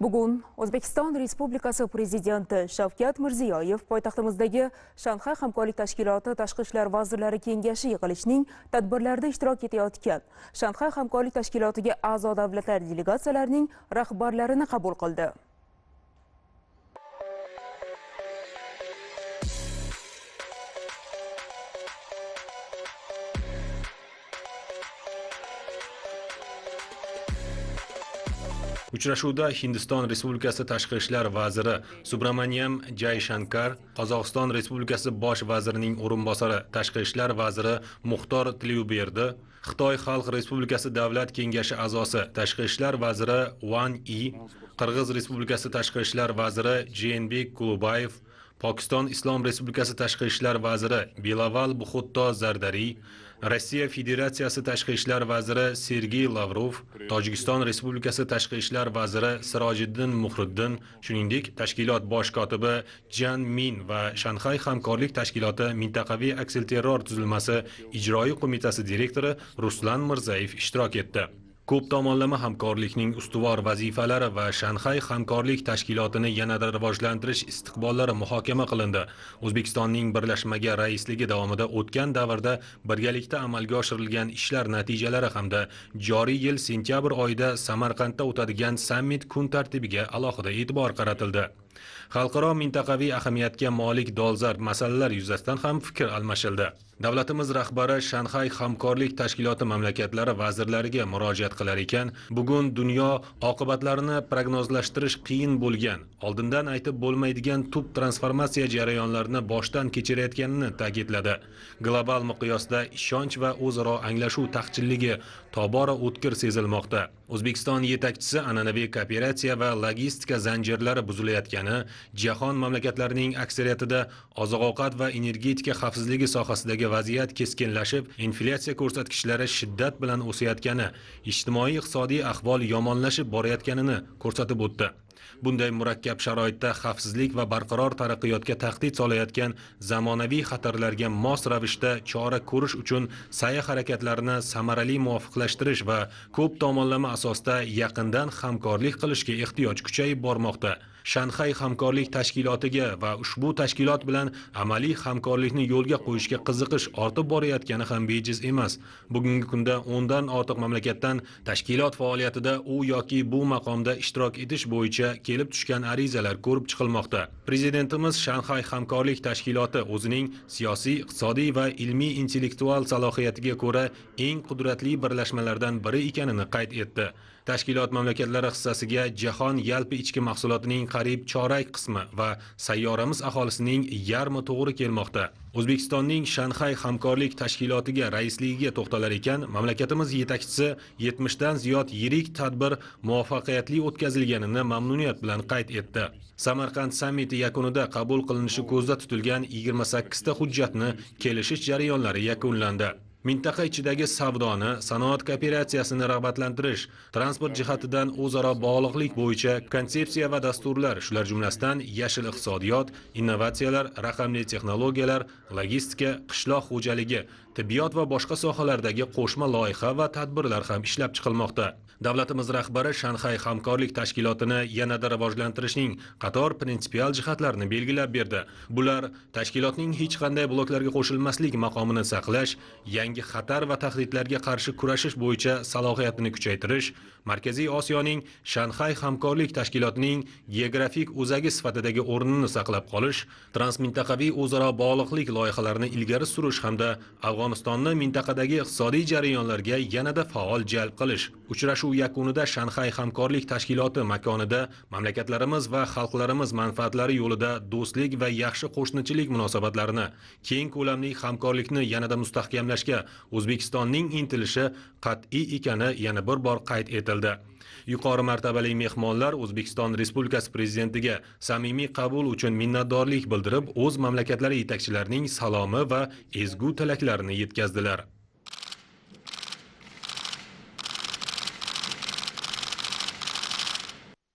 Bugun O'zbekiston Respublikasi prezidenti Shavkat Mirziyoyev poytaxtimizdagi Shanxay hamkorlik tashkiloti Tashqi ishlar vazirlari kengashi yig'ilishining tadbirlarida ishtirok etayotgan Shanxay hamkorlik tashkilotiga a'zo davlatlar delegatsiyalarining rahbarlarini qabul qildi. Uchrashuvda Hindiston Respublikasi Tashqi ishlar vaziri jay shankar Qozog'iston Respublikasi bosh vazirining o'rinbosari Tashqi ishlar vaziri Muxtor Tilyuberdi, Xitoy Xalq Respublikasi Davlat kengashi a'zosi Tashqi ishlar vaziri Wang Yi, Qirg'iz Respublikasi Tashqi ishlar vaziri Jenbek Kulubayev pokiston islom respublikasi tashqi ishlar vaziri belaval buxutto zardariy rossiya federatsiyasi tashqi ishlar vaziri sergey lavrov tojikiston respublikasi tashqi ishlar vaziri sirojiddin muhriddin shuningdek tashkilot bosh kotibi jan min va shanxay hamkorlik tashkiloti mintaqaviy aksilterror tuzilmasi ijroiy qo'mitasi direktori ruslan mirzayev ishtirok etdi ko'p tomonlama hamkorlikning ustuvor vazifalari va shanxay hamkorlik tashkilotini yanada rivojlantirish istiqbollari muhokama qilindi o'zbekistonning birlashmaga raisligi davomida o'tgan davrda birgalikda amalga oshirilgan ishlar natijalari hamda joriy yil sentyabr oyida samarqandda o'tadigan sammit kun tartibiga alohida e'tibor qaratildi xalqaro mintaqaviy ahamiyatga molik dolzarb masalalar yuzasidan ham fikr almashildi davlatimiz rahbari shanxay hamkorlik tashkiloti mamlakatlari vazirlariga murojaat qilar ekan bugun dunyo oqibatlarini prognozlashtirish qiyin bo'lgan oldindan aytib bo'lmaydigan tub transformatsiya jarayonlarini boshdan kechirayotganini ta'kidladi global miqyosda ishonch va o'zaro anglashuv taqchilligi tobora o'tkir sezilmoqda o'zbekiston yetakchisi an'anaviy kooperatsiya va logistika zanjirlari buzilayotgani jahon mamlakatlarining aksariyatida oziq ovqat va energetika xavfsizligi sohasidagi vaziyat keskinlashib inflyatsiya ko'rsatkichlari shiddat bilan o'sayotgani ijtimoiy iqtisodiy ahvol yomonlashib borayotganini ko'rsatib o'tdi bunday murakkab sharoitda xavfsizlik va barqaror taraqqiyotga tahdid solayotgan zamonaviy xatarlarga mos ravishda chora ko'rish uchun sa'y harakatlarini samarali muvofiqlashtirish va ko'p tomonlama asosda yaqindan hamkorlik qilishga ehtiyoj kuchayib bormoqda shanxay hamkorlik tashkilotiga va ushbu tashkilot bilan amaliy hamkorlikni yo'lga qo'yishga qiziqish ortib borayotgani ham bejiz emas bugungi kunda o'ndan ortiq mamlakatdan tashkilot faoliyatida u yoki bu maqomda ishtirok etish bo'yicha kelib tushgan arizalar ko'rib chiqilmoqda prezidentimiz shanxay hamkorlik tashkiloti o'zining siyosiy iqtisodiy va ilmiy intellektual salohiyatiga ko'ra eng qudratli birlashmalardan biri ekanini qayd etdi tashkilot mamlakatlari hissasiga jahon yalpi ichki mahsulotining qariyb chorak qismi va sayyoramiz aholisining yarmi to'g'ri kelmoqda o'zbekistonning shanxay hamkorlik tashkilotiga raisligiga to'xtalar ekan mamlakatimiz yetakchisi yetmishdan ziyod yirik tadbir muvaffaqiyatli o'tkazilganini mamnuniyat bilan qayd etdi samarqand sammiti yakunida qabul qilinishi ko'zda tutilgan yigirma sakkizta hujjatni kelishish jarayonlari yakunlandi mintaqa ichidagi savdoni sanoat kooperatsiyasini rag'batlantirish transport jihatidan o'zaro bog'liqlik bo'yicha konsepsiya va dasturlar shular jumlasidan yashil iqtisodiyot innovatsiyalar raqamli texnologiyalar logistika qishloq xo'jaligi tibbiyot va boshqa sohalardagi qo'shma loyiha va tadbirlar ham ishlab chiqilmoqda davlatimiz rahbari shanxay hamkorlik tashkilotini yanada rivojlantirishning qator prinsipial jihatlarini belgilab berdi bular tashkilotning hech qanday bloklarga qo'shilmaslik maqomini saqlash yangi xatar va tahdidlarga qarshi kurashish bo'yicha salohiyatini kuchaytirish markaziy osiyoning shanxay hamkorlik tashkilotining geografik o'zagi sifatidagi o'rnini saqlab qolish transmintaqaviy o'zaro bog'liqlik loyihalarini ilgari surish hamda afg'on afg'onistonni mintaqadagi iqtisodiy jarayonlarga yanada faol jalb qilish uchrashuv yakunida shanxay hamkorlik tashkiloti makonida mamlakatlarimiz va xalqlarimiz manfaatlari yo'lida do'stlik va yaxshi qo'shnichilik munosabatlarini keng ko'lamli hamkorlikni yanada mustahkamlashga o'zbekistonning intilishi qat'iy ekani yana bir bor qayd etildi yuqori martabali mehmonlar o'zbekiston respublikasi prezidentiga samimiy qabul uchun minnatdorlik bildirib o'z mamlakatlari yetakchilarining salomi va ezgu tilaklarini yetkazdilar